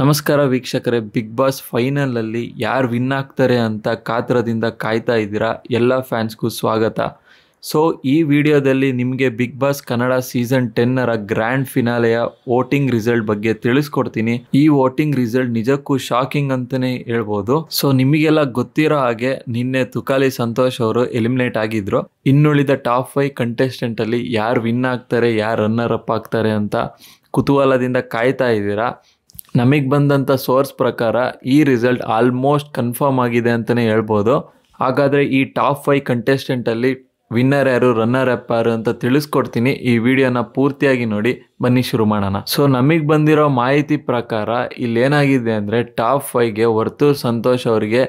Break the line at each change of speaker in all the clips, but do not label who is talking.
ನಮಸ್ಕಾರ ವೀಕ್ಷಕರೇ big boss ಫೈನಲಲ್ಲಿ ಯಾರು ವಿನ್ ಆಗ್ತಾರೆ ಅಂತ ಕಾತರದಿಂದ ಕಾಯ್ತಾ ಇದ್ದೀರಾ ಎಲ್ಲ ಫ್ಯಾನ್ಸ್ಗೂ ಸ್ವಾಗತ ಸೊ ಈ ವಿಡಿಯೋದಲ್ಲಿ ನಿಮಗೆ ಬಿಗ್ ಬಾಸ್ ಕನ್ನಡ ಸೀಸನ್ ಟೆನ್ನರ ಗ್ರ್ಯಾಂಡ್ ಫಿನಾಲೆಯ ವೋಟಿಂಗ್ ರಿಸಲ್ಟ್ ಬಗ್ಗೆ ತಿಳಿಸ್ಕೊಡ್ತೀನಿ ಈ ವೋಟಿಂಗ್ ರಿಸಲ್ಟ್ ನಿಜಕ್ಕೂ ಶಾಕಿಂಗ್ ಅಂತಾನೆ ಹೇಳ್ಬೋದು ಸೊ ನಿಮಗೆಲ್ಲ ಗೊತ್ತಿರೋ ಹಾಗೆ ನಿನ್ನೆ ತುಕಾಲಿ ಸಂತೋಷ್ ಅವರು ಎಲಿಮಿನೇಟ್ ಆಗಿದ್ರು ಇನ್ನುಳಿದ ಟಾಪ್ ಫೈವ್ ಕಂಟೆಸ್ಟೆಂಟ್ ಅಲ್ಲಿ ಯಾರು ವಿನ್ ಆಗ್ತಾರೆ ಯಾರು ರನ್ನರ್ ಅಪ್ ಆಗ್ತಾರೆ ಅಂತ ಕುತೂಹಲದಿಂದ ಕಾಯ್ತಾ ಇದ್ದೀರಾ ನಮಗೆ ಬಂದಂಥ ಸೋರ್ಸ್ ಪ್ರಕಾರ ಈ ರಿಸಲ್ಟ್ ಆಲ್ಮೋಸ್ಟ್ ಕನ್ಫರ್ಮ್ ಆಗಿದೆ ಅಂತಲೇ ಹೇಳ್ಬೋದು ಹಾಗಾದರೆ ಈ ಟಾಪ್ ಫೈವ್ ಕಂಟೆಸ್ಟೆಂಟಲ್ಲಿ ವಿನ್ನರ್ ಯಾರು ರನ್ನರ್ ಅಪ್ ಯಾರು ಅಂತ ತಿಳಿಸ್ಕೊಡ್ತೀನಿ ಈ ವಿಡಿಯೋನ ಪೂರ್ತಿಯಾಗಿ ನೋಡಿ ಬನ್ನಿ ಶುರು ಮಾಡೋಣ ಸೊ ನಮಗೆ ಬಂದಿರೋ ಮಾಹಿತಿ ಪ್ರಕಾರ ಇಲ್ಲಿ ಏನಾಗಿದೆ ಅಂದರೆ ಟಾಪ್ ಫೈವ್ಗೆ ವರ್ತೂರ್ ಸಂತೋಷ್ ಅವರಿಗೆ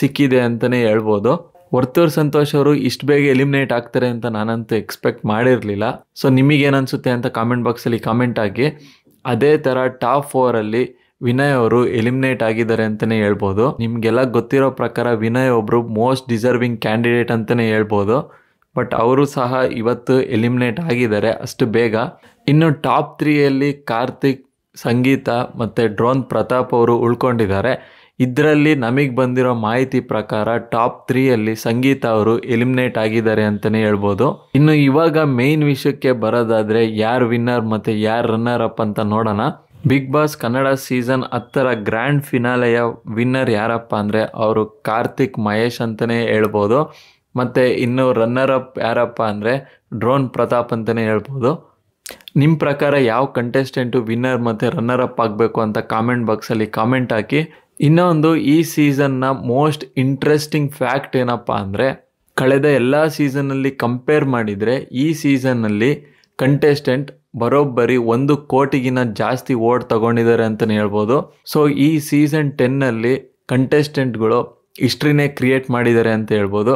ಸಿಕ್ಕಿದೆ ಅಂತಲೇ ಹೇಳ್ಬೋದು ವರ್ತೂರ್ ಸಂತೋಷ್ ಅವರು ಇಷ್ಟು ಬೇಗ ಎಲಿಮಿನೇಟ್ ಆಗ್ತಾರೆ ಅಂತ ನಾನಂತೂ ಎಕ್ಸ್ಪೆಕ್ಟ್ ಮಾಡಿರಲಿಲ್ಲ ಸೊ ನಿಮಗೇನಿಸುತ್ತೆ ಅಂತ ಕಾಮೆಂಟ್ ಬಾಕ್ಸಲ್ಲಿ ಕಾಮೆಂಟ್ ಆಗಿ ಅದೇ ಥರ ಟಾಪ್ ಫೋರಲ್ಲಿ ವಿನಯ್ ಅವರು ಎಲಿಮಿನೇಟ್ ಆಗಿದ್ದಾರೆ ಅಂತಲೇ ಹೇಳ್ಬೋದು ನಿಮಗೆಲ್ಲ ಗೊತ್ತಿರೋ ಪ್ರಕಾರ ವಿನಯ್ ಒಬ್ಬರು ಮೋಸ್ಟ್ ಡಿಸರ್ವಿಂಗ್ ಕ್ಯಾಂಡಿಡೇಟ್ ಅಂತಲೇ ಹೇಳ್ಬೋದು ಬಟ್ ಅವರು ಸಹ ಇವತ್ತು ಎಲಿಮಿನೇಟ್ ಆಗಿದ್ದಾರೆ ಅಷ್ಟು ಬೇಗ ಇನ್ನು ಟಾಪ್ ತ್ರೀಯಲ್ಲಿ ಕಾರ್ತಿಕ್ ಸಂಗೀತ ಮತ್ತು ಡ್ರೋನ್ ಪ್ರತಾಪ್ ಅವರು ಉಳ್ಕೊಂಡಿದ್ದಾರೆ ಇದರಲ್ಲಿ ನಮಗೆ ಬಂದಿರೋ ಮಾಹಿತಿ ಪ್ರಕಾರ ಟಾಪ್ ಅಲ್ಲಿ ಸಂಗೀತ ಅವರು ಎಲಿಮಿನೇಟ್ ಆಗಿದ್ದಾರೆ ಅಂತಲೇ ಹೇಳ್ಬೋದು ಇನ್ನು ಇವಾಗ ಮೇನ್ ವಿಷಯಕ್ಕೆ ಬರೋದಾದರೆ ಯಾರು ವಿನ್ನರ್ ಮತ್ತು ಯಾರು ರನ್ನರ್ ಅಪ್ ಅಂತ ನೋಡೋಣ ಬಿಗ್ ಬಾಸ್ ಕನ್ನಡ ಸೀಸನ್ ಹತ್ತರ ಗ್ರ್ಯಾಂಡ್ ಫಿನಾಲೆಯ ವಿನ್ನರ್ ಯಾರಪ್ಪ ಅಂದರೆ ಅವರು ಕಾರ್ತಿಕ್ ಮಹೇಶ್ ಅಂತಲೇ ಹೇಳ್ಬೋದು ಮತ್ತು ಇನ್ನು ರನ್ನರ್ ಅಪ್ ಯಾರಪ್ಪ ಅಂದರೆ ಡ್ರೋನ್ ಪ್ರತಾಪ್ ಅಂತಲೇ ಹೇಳ್ಬೋದು ನಿಮ್ಮ ಪ್ರಕಾರ ಯಾವ ಕಂಟೆಸ್ಟೆಂಟು ವಿನ್ನರ್ ಮತ್ತು ರನ್ನರ್ ಅಪ್ ಆಗಬೇಕು ಅಂತ ಕಾಮೆಂಟ್ ಬಾಕ್ಸಲ್ಲಿ ಕಾಮೆಂಟ್ ಹಾಕಿ ಇನ್ನೊಂದು ಈ ಸೀಸನ್ನ ಮೋಸ್ಟ್ ಇಂಟ್ರೆಸ್ಟಿಂಗ್ ಫ್ಯಾಕ್ಟ್ ಏನಪ್ಪ ಅಂದರೆ ಕಳೆದ ಎಲ್ಲ ಸೀಸನ್ನಲ್ಲಿ ಕಂಪೇರ್ ಮಾಡಿದರೆ ಈ ಸೀಸನ್ನಲ್ಲಿ ಕಂಟೆಸ್ಟೆಂಟ್ ಬರೋಬ್ಬರಿ ಒಂದು ಕೋಟಿಗಿನ ಜಾಸ್ತಿ ಓಟ್ ತಗೊಂಡಿದ್ದಾರೆ ಅಂತಲೇ ಹೇಳ್ಬೋದು ಸೊ ಈ ಸೀಸನ್ ಟೆನ್ನಲ್ಲಿ ಕಂಟೆಸ್ಟೆಂಟ್ಗಳು ಹಿಸ್ಟ್ರಿನೇ ಕ್ರಿಯೇಟ್ ಮಾಡಿದ್ದಾರೆ ಅಂತ ಹೇಳ್ಬೋದು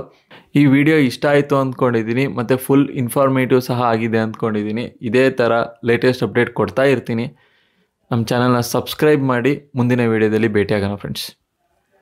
ಈ ವಿಡಿಯೋ ಇಷ್ಟ ಆಯಿತು ಅಂದ್ಕೊಂಡಿದ್ದೀನಿ ಮತ್ತು ಫುಲ್ ಇನ್ಫಾರ್ಮೇಟಿವ್ ಸಹ ಆಗಿದೆ ಅಂದ್ಕೊಂಡಿದ್ದೀನಿ ಇದೇ ಥರ ಲೇಟೆಸ್ಟ್ ಅಪ್ಡೇಟ್ ಕೊಡ್ತಾ ಇರ್ತೀನಿ ನಮ್ಮ ಚಾನಲ್ನ ಸಬ್ಸ್ಕ್ರೈಬ್ ಮಾಡಿ ಮುಂದಿನ ವೀಡಿಯೋದಲ್ಲಿ ಭೇಟಿಯಾಗೋಣ ಫ್ರೆಂಡ್ಸ್